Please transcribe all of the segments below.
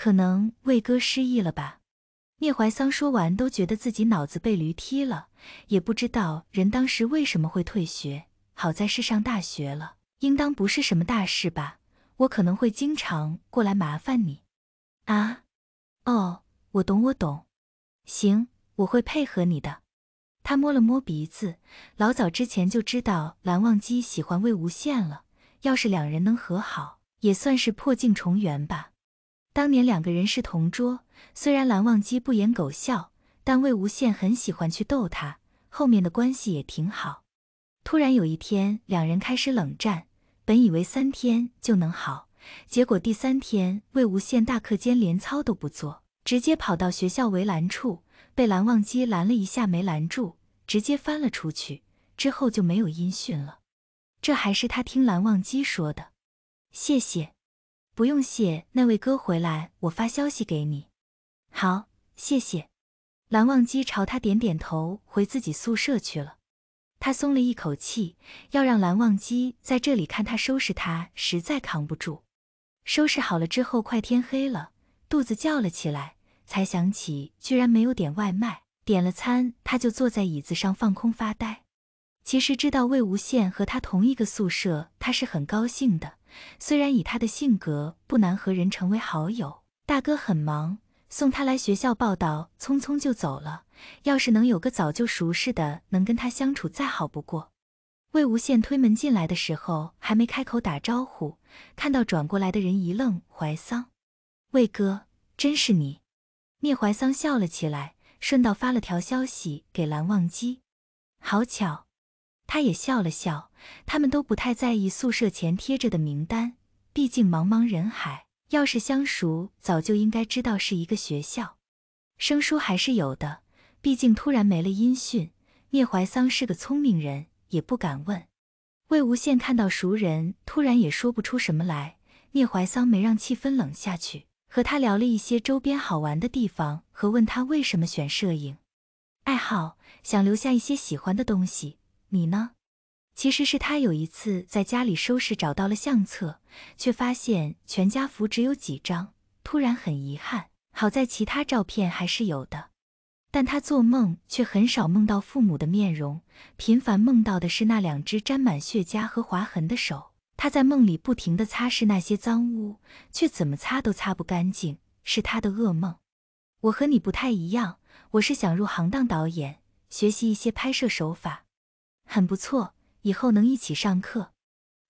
可能魏哥失忆了吧？聂怀桑说完，都觉得自己脑子被驴踢了，也不知道人当时为什么会退学。好在是上大学了，应当不是什么大事吧？我可能会经常过来麻烦你。啊？哦，我懂，我懂。行，我会配合你的。他摸了摸鼻子，老早之前就知道蓝忘机喜欢魏无羡了。要是两人能和好，也算是破镜重圆吧。当年两个人是同桌，虽然蓝忘机不言狗笑，但魏无羡很喜欢去逗他，后面的关系也挺好。突然有一天，两人开始冷战，本以为三天就能好，结果第三天，魏无羡大课间连操都不做，直接跑到学校围栏处，被蓝忘机拦了一下，没拦住，直接翻了出去，之后就没有音讯了。这还是他听蓝忘机说的，谢谢。不用谢，那位哥回来我发消息给你。好，谢谢。蓝忘机朝他点点头，回自己宿舍去了。他松了一口气，要让蓝忘机在这里看他收拾他，实在扛不住。收拾好了之后，快天黑了，肚子叫了起来，才想起居然没有点外卖。点了餐，他就坐在椅子上放空发呆。其实知道魏无羡和他同一个宿舍，他是很高兴的。虽然以他的性格，不难和人成为好友。大哥很忙，送他来学校报道，匆匆就走了。要是能有个早就熟识的，能跟他相处，再好不过。魏无羡推门进来的时候，还没开口打招呼，看到转过来的人，一愣：怀桑，魏哥，真是你！聂怀桑笑了起来，顺道发了条消息给蓝忘机：好巧。他也笑了笑，他们都不太在意宿舍前贴着的名单，毕竟茫茫人海，要是相熟，早就应该知道是一个学校。生疏还是有的，毕竟突然没了音讯。聂怀桑是个聪明人，也不敢问。魏无羡看到熟人，突然也说不出什么来。聂怀桑没让气氛冷下去，和他聊了一些周边好玩的地方，和问他为什么选摄影，爱好想留下一些喜欢的东西。你呢？其实是他有一次在家里收拾，找到了相册，却发现全家福只有几张，突然很遗憾。好在其他照片还是有的，但他做梦却很少梦到父母的面容，频繁梦到的是那两只沾满血痂和划痕的手。他在梦里不停地擦拭那些脏污，却怎么擦都擦不干净，是他的噩梦。我和你不太一样，我是想入行当导演，学习一些拍摄手法。很不错，以后能一起上课。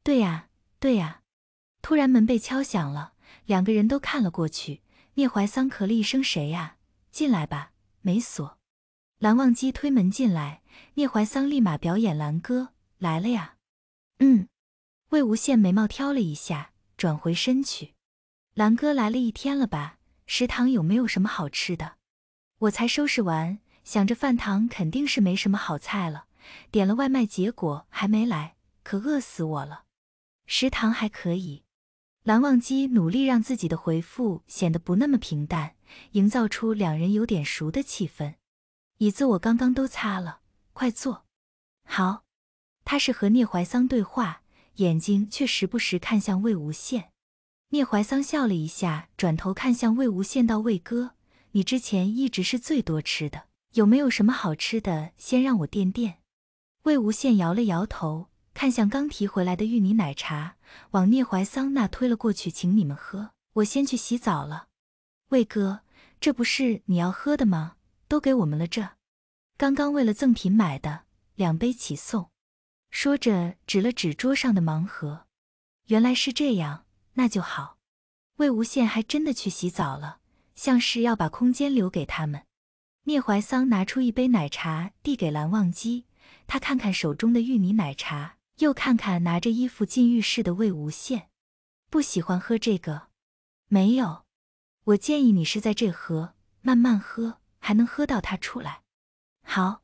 对呀，对呀。突然门被敲响了，两个人都看了过去。聂怀桑咳了一声：“谁呀？”进来吧，没锁。蓝忘机推门进来，聂怀桑立马表演：“蓝哥来了呀！”嗯。魏无羡眉毛挑了一下，转回身去。蓝哥来了一天了吧？食堂有没有什么好吃的？我才收拾完，想着饭堂肯定是没什么好菜了。点了外卖，结果还没来，可饿死我了。食堂还可以。蓝忘机努力让自己的回复显得不那么平淡，营造出两人有点熟的气氛。椅子我刚刚都擦了，快坐。好，他是和聂怀桑对话，眼睛却时不时看向魏无羡。聂怀桑笑了一下，转头看向魏无羡，道：“魏哥，你之前一直是最多吃的，有没有什么好吃的，先让我垫垫。”魏无羡摇了摇头，看向刚提回来的芋泥奶茶，往聂怀桑那推了过去，请你们喝。我先去洗澡了，魏哥，这不是你要喝的吗？都给我们了这，刚刚为了赠品买的，两杯起送。说着指了指桌上的盲盒，原来是这样，那就好。魏无羡还真的去洗澡了，像是要把空间留给他们。聂怀桑拿出一杯奶茶递给蓝忘机。他看看手中的芋泥奶茶，又看看拿着衣服进浴室的魏无羡，不喜欢喝这个，没有。我建议你是在这喝，慢慢喝，还能喝到它出来。好，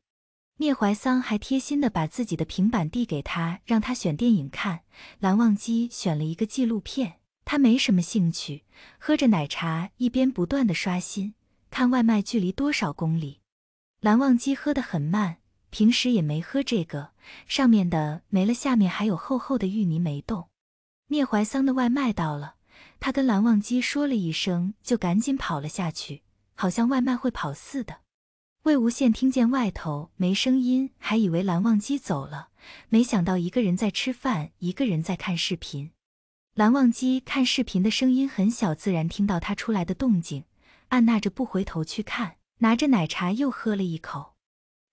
聂怀桑还贴心的把自己的平板递给他，让他选电影看。蓝忘机选了一个纪录片，他没什么兴趣。喝着奶茶，一边不断的刷新，看外卖距离多少公里。蓝忘机喝得很慢。平时也没喝这个，上面的没了，下面还有厚厚的芋泥没动。聂怀桑的外卖到了，他跟蓝忘机说了一声，就赶紧跑了下去，好像外卖会跑似的。魏无羡听见外头没声音，还以为蓝忘机走了，没想到一个人在吃饭，一个人在看视频。蓝忘机看视频的声音很小，自然听到他出来的动静，按捺着不回头去看，拿着奶茶又喝了一口。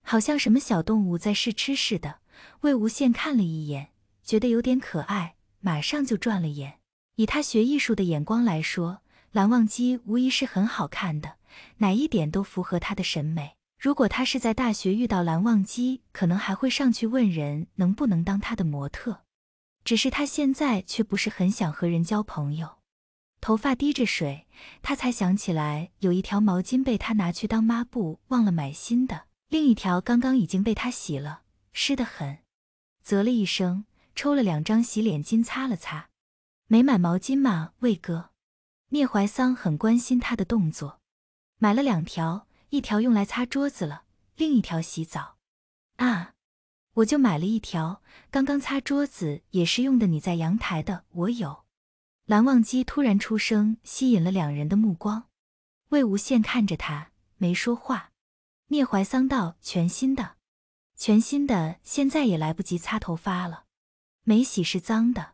好像什么小动物在试吃似的。魏无羡看了一眼，觉得有点可爱，马上就转了眼。以他学艺术的眼光来说，蓝忘机无疑是很好看的，哪一点都符合他的审美。如果他是在大学遇到蓝忘机，可能还会上去问人能不能当他的模特。只是他现在却不是很想和人交朋友。头发滴着水，他才想起来有一条毛巾被他拿去当抹布，忘了买新的。另一条刚刚已经被他洗了，湿的很，啧了一声，抽了两张洗脸巾擦了擦。没买毛巾吗？魏哥？聂怀桑很关心他的动作，买了两条，一条用来擦桌子了，另一条洗澡。啊，我就买了一条，刚刚擦桌子也是用的。你在阳台的，我有。蓝忘机突然出声，吸引了两人的目光。魏无羡看着他，没说话。聂怀桑道：“全新的，全新的，现在也来不及擦头发了。没洗是脏的，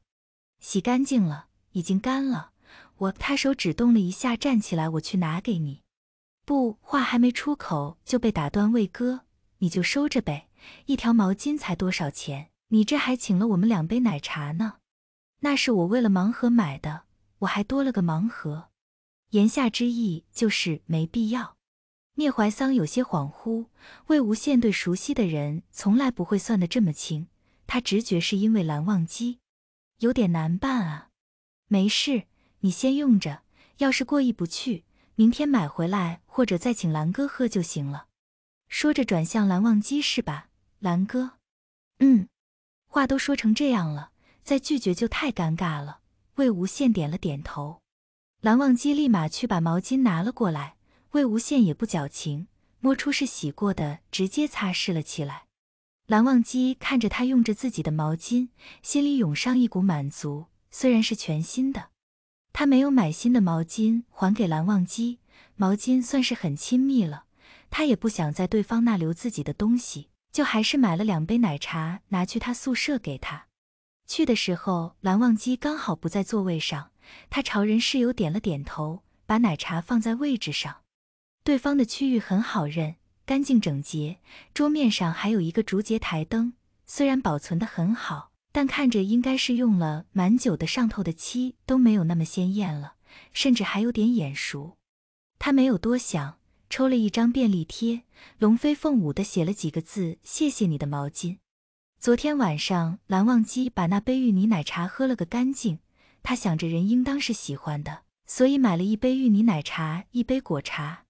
洗干净了已经干了。我他手指动了一下，站起来，我去拿给你。不，话还没出口就被打断。魏哥，你就收着呗，一条毛巾才多少钱？你这还请了我们两杯奶茶呢。那是我为了盲盒买的，我还多了个盲盒。言下之意就是没必要。”聂怀桑有些恍惚，魏无羡对熟悉的人从来不会算得这么清，他直觉是因为蓝忘机，有点难办啊。没事，你先用着，要是过意不去，明天买回来或者再请蓝哥喝就行了。说着转向蓝忘机，是吧，蓝哥？嗯。话都说成这样了，再拒绝就太尴尬了。魏无羡点了点头，蓝忘机立马去把毛巾拿了过来。魏无羡也不矫情，摸出是洗过的，直接擦拭了起来。蓝忘机看着他用着自己的毛巾，心里涌上一股满足。虽然是全新的，他没有买新的毛巾还给蓝忘机，毛巾算是很亲密了。他也不想在对方那留自己的东西，就还是买了两杯奶茶拿去他宿舍给他。去的时候，蓝忘机刚好不在座位上，他朝人室友点了点头，把奶茶放在位置上。对方的区域很好认，干净整洁。桌面上还有一个竹节台灯，虽然保存得很好，但看着应该是用了蛮久的，上头的漆都没有那么鲜艳了，甚至还有点眼熟。他没有多想，抽了一张便利贴，龙飞凤舞的写了几个字：“谢谢你的毛巾。”昨天晚上，蓝忘机把那杯芋泥奶茶喝了个干净。他想着人应当是喜欢的，所以买了一杯芋泥奶茶，一杯果茶。